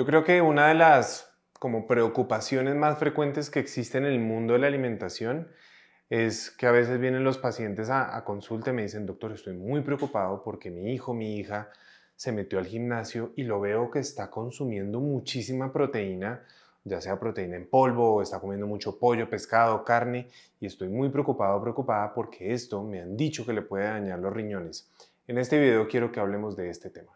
Yo creo que una de las como preocupaciones más frecuentes que existen en el mundo de la alimentación es que a veces vienen los pacientes a, consulta y me dicen, doctor, estoy muy preocupado porque mi hijo, mi hija se metió al gimnasio y lo veo que está consumiendo muchísima proteína, ya sea proteína en polvo o está comiendo mucho pollo, pescado, carne, y estoy muy preocupado, preocupada porque esto me han dicho que le puede dañar los riñones. En este video quiero que hablemos de este tema.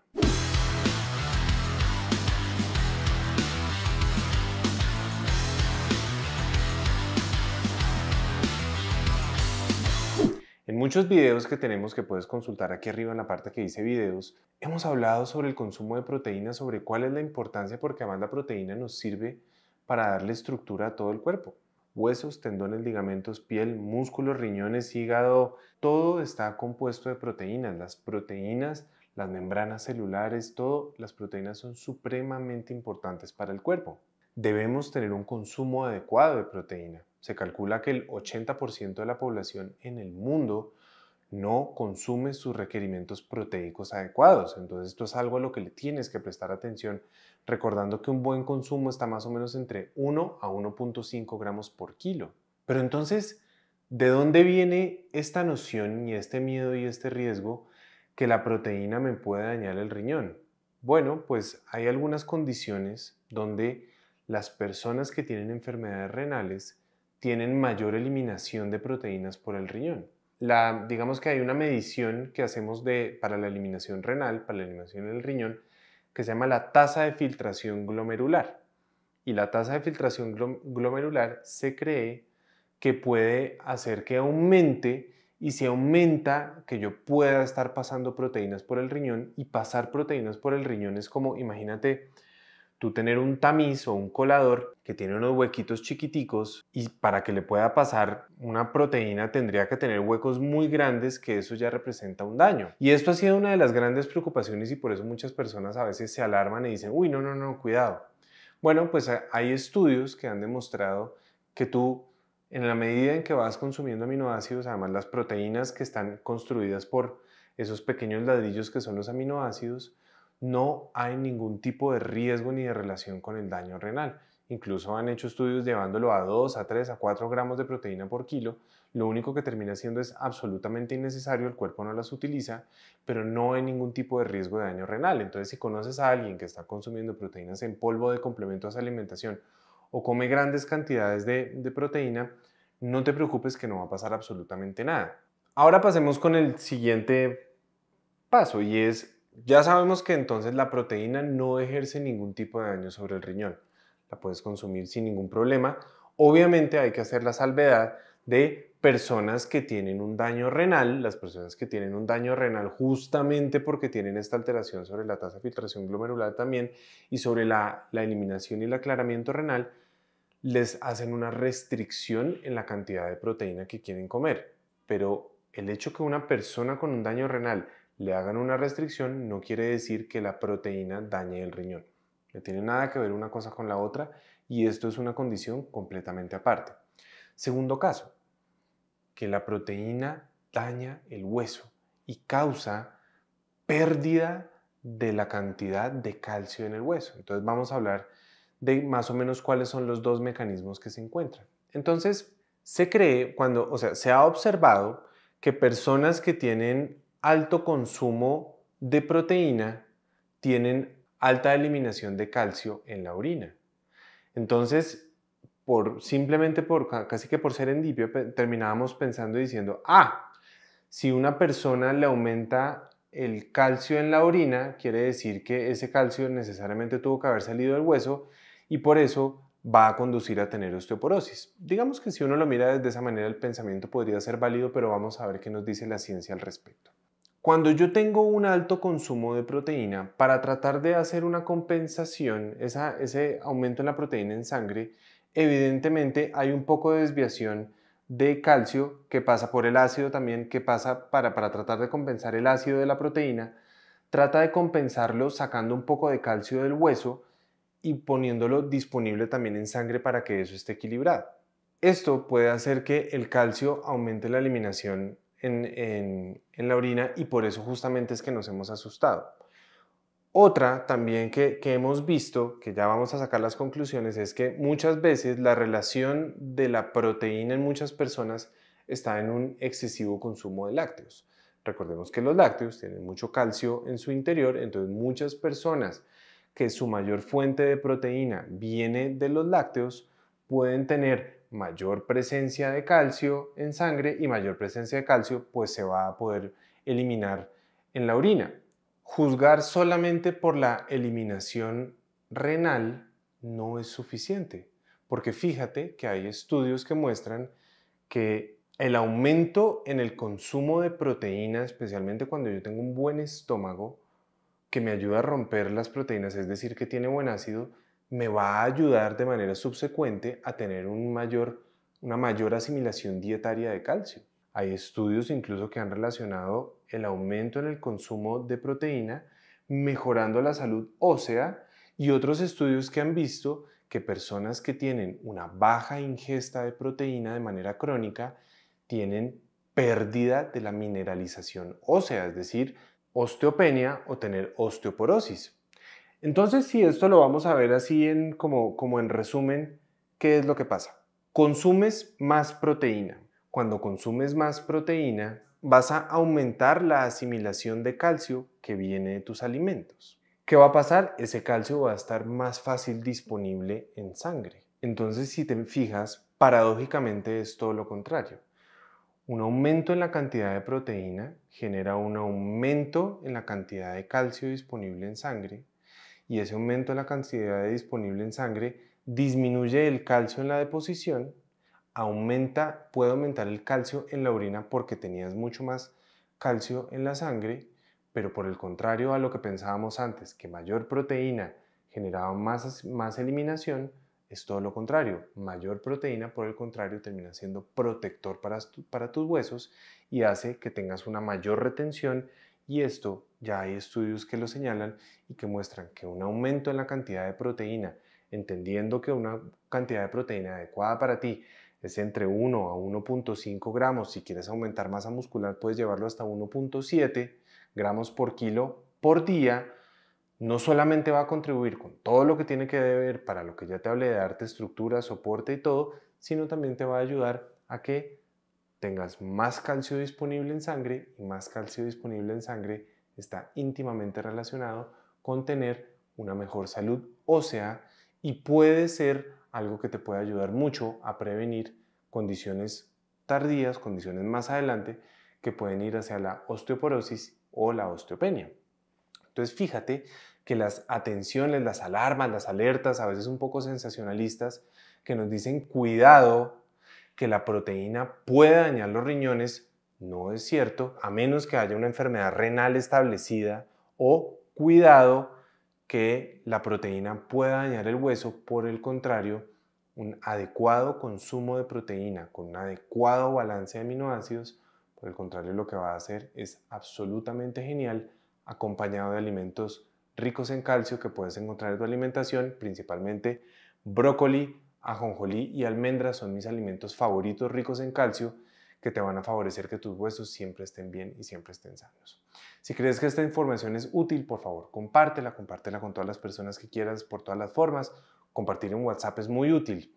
En muchos videos que tenemos que puedes consultar aquí arriba en la parte que dice videos, hemos hablado sobre el consumo de proteínas, sobre cuál es la importancia porque además la proteína nos sirve para darle estructura a todo el cuerpo. Huesos, tendones, ligamentos, piel, músculos, riñones, hígado, todo está compuesto de proteínas. Las proteínas, las membranas celulares, todo, las proteínas son supremamente importantes para el cuerpo. Debemos tener un consumo adecuado de proteína. Se calcula que el 80% de la población en el mundo no consume sus requerimientos proteicos adecuados. Entonces esto es algo a lo que le tienes que prestar atención, recordando que un buen consumo está más o menos entre 1 a 1.5 gramos por kilo. Pero entonces, ¿de dónde viene esta noción y este miedo y este riesgo que la proteína me puede dañar el riñón? Bueno, pues hay algunas condiciones donde las personas que tienen enfermedades renales tienen mayor eliminación de proteínas por el riñón. digamos que hay una medición que hacemos de, para la eliminación renal, para la eliminación del riñón, que se llama la tasa de filtración glomerular. Y la tasa de filtración glomerular se cree que puede hacer que aumente y si aumenta que yo pueda estar pasando proteínas por el riñón y pasar proteínas por el riñón es como, imagínate, tú tener un tamiz o un colador que tiene unos huequitos chiquiticos y para que le pueda pasar una proteína tendría que tener huecos muy grandes que eso ya representa un daño. Y esto ha sido una de las grandes preocupaciones y por eso muchas personas a veces se alarman y dicen, uy, no, no, no, cuidado. Bueno, pues hay estudios que han demostrado que tú, en la medida en que vas consumiendo aminoácidos, además las proteínas que están construidas por esos pequeños ladrillos que son los aminoácidos, no hay ningún tipo de riesgo ni de relación con el daño renal. Incluso han hecho estudios llevándolo a 2, a 3, a 4 gramos de proteína por kilo. Lo único que termina siendo es absolutamente innecesario, el cuerpo no las utiliza, pero no hay ningún tipo de riesgo de daño renal. Entonces, si conoces a alguien que está consumiendo proteínas en polvo de complemento a su alimentación o come grandes cantidades de, de proteína, no te preocupes que no va a pasar absolutamente nada. Ahora pasemos con el siguiente paso y es ya sabemos que entonces la proteína no ejerce ningún tipo de daño sobre el riñón. La puedes consumir sin ningún problema. Obviamente hay que hacer la salvedad de personas que tienen un daño renal, las personas que tienen un daño renal justamente porque tienen esta alteración sobre la tasa de filtración glomerular también y sobre la, eliminación y el aclaramiento renal, les hacen una restricción en la cantidad de proteína que quieren comer. Pero el hecho que una persona con un daño renal le hagan una restricción no quiere decir que la proteína dañe el riñón. No tiene nada que ver una cosa con la otra y esto es una condición completamente aparte. Segundo caso, que la proteína daña el hueso y causa pérdida de la cantidad de calcio en el hueso. Entonces vamos a hablar de más o menos cuáles son los dos mecanismos que se encuentran. Entonces, se cree cuando, o sea, se ha observado que personas que tienen alto consumo de proteína tienen alta eliminación de calcio en la orina. Entonces, por, simplemente por, casi que por ser endipio, terminábamos pensando y diciendo, ah, si una persona le aumenta el calcio en la orina, quiere decir que ese calcio necesariamente tuvo que haber salido del hueso y por eso va a conducir a tener osteoporosis. Digamos que si uno lo mira desde esa manera, el pensamiento podría ser válido, pero vamos a ver qué nos dice la ciencia al respecto. Cuando yo tengo un alto consumo de proteína, para tratar de hacer una compensación, ese aumento en la proteína en sangre, evidentemente hay un poco de desviación de calcio que pasa por el ácido también, que pasa para, para tratar de compensar el ácido de la proteína, trata de compensarlo sacando un poco de calcio del hueso y poniéndolo disponible también en sangre para que eso esté equilibrado. Esto puede hacer que el calcio aumente la eliminación en, la orina y por eso justamente es que nos hemos asustado. Otra también que, que hemos visto, que ya vamos a sacar las conclusiones, es que muchas veces la relación de la proteína en muchas personas está en un excesivo consumo de lácteos. Recordemos que los lácteos tienen mucho calcio en su interior, entonces muchas personas que su mayor fuente de proteína viene de los lácteos pueden tener mayor presencia de calcio en sangre y mayor presencia de calcio, pues se va a poder eliminar en la orina. Juzgar solamente por la eliminación renal no es suficiente, porque fíjate que hay estudios que muestran que el aumento en el consumo de proteína, especialmente cuando yo tengo un buen estómago, que me ayuda a romper las proteínas, es decir, que tiene buen ácido, me va a ayudar de manera subsecuente a tener una mayor asimilación dietaria de calcio. Hay estudios incluso que han relacionado el aumento en el consumo de proteína mejorando la salud ósea y otros estudios que han visto que personas que tienen una baja ingesta de proteína de manera crónica tienen pérdida de la mineralización ósea, es decir, osteopenia o tener osteoporosis. Entonces, si esto lo vamos a ver así en, como, como en resumen, ¿qué es lo que pasa? Consumes más proteína. Cuando consumes más proteína, vas a aumentar la asimilación de calcio que viene de tus alimentos. ¿Qué va a pasar? Ese calcio va a estar más fácil disponible en sangre. Entonces, si te fijas, paradójicamente es todo lo contrario. Un aumento en la cantidad de proteína genera un aumento en la cantidad de calcio disponible en sangre y ese aumento de la cantidad de disponible en sangre disminuye el calcio en la deposición, aumenta, puede aumentar el calcio en la orina porque tenías mucho más calcio en la sangre, pero por el contrario a lo que pensábamos antes, que mayor proteína generaba más, más eliminación, es todo lo contrario. Mayor proteína, por el contrario, termina siendo protector para tus huesos y hace que tengas una mayor retención y esto ya hay estudios que lo señalan y que muestran que un aumento en la cantidad de proteína, entendiendo que una cantidad de proteína adecuada para ti es entre 1 a 1.5 gramos, si quieres aumentar masa muscular puedes llevarlo hasta 1.7 gramos por kilo por día, no solamente va a contribuir con todo lo que tiene que ver para lo que ya te hablé de darte estructura, soporte y todo, sino también te va a ayudar a que tengas más calcio disponible en sangre y más calcio disponible en sangre está íntimamente relacionado con tener una mejor salud ósea y puede ser algo que te puede ayudar mucho a prevenir condiciones tardías, condiciones más adelante que pueden ir hacia la osteoporosis o la osteopenia. Entonces fíjate que las atenciones, las alarmas, las alertas, a veces un poco sensacionalistas, que nos dicen cuidado que la proteína pueda dañar los riñones, no es cierto, a menos que haya una enfermedad renal establecida o cuidado que la proteína pueda dañar el hueso. Por el contrario, un adecuado consumo de proteína con un adecuado balance de aminoácidos, por el contrario, lo que va a hacer es absolutamente genial acompañado de alimentos ricos en calcio que puedes encontrar en tu alimentación, principalmente brócoli, ajonjolí y almendras son mis alimentos favoritos ricos en calcio que te van a favorecer que tus huesos siempre estén bien y siempre estén sanos. Si crees que esta información es útil, por favor, compártela, compártela con todas las personas que quieras por todas las formas. Compartir en WhatsApp es muy útil.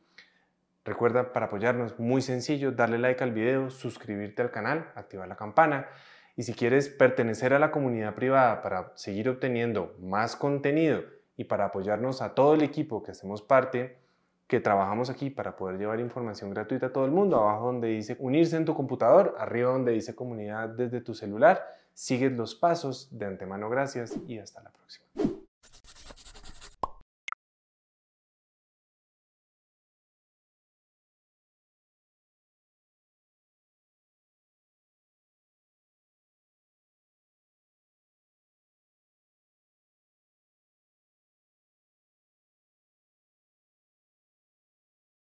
Recuerda, para apoyarnos, muy sencillo, darle like al video, suscribirte al canal, activar la campana. Y si quieres pertenecer a la comunidad privada para seguir obteniendo más contenido y para apoyarnos a todo el equipo que hacemos parte, que trabajamos aquí para poder llevar información gratuita a todo el mundo. Abajo donde dice unirse en tu computador, arriba donde dice comunidad desde tu celular. sigues los pasos. De antemano, gracias y hasta la próxima.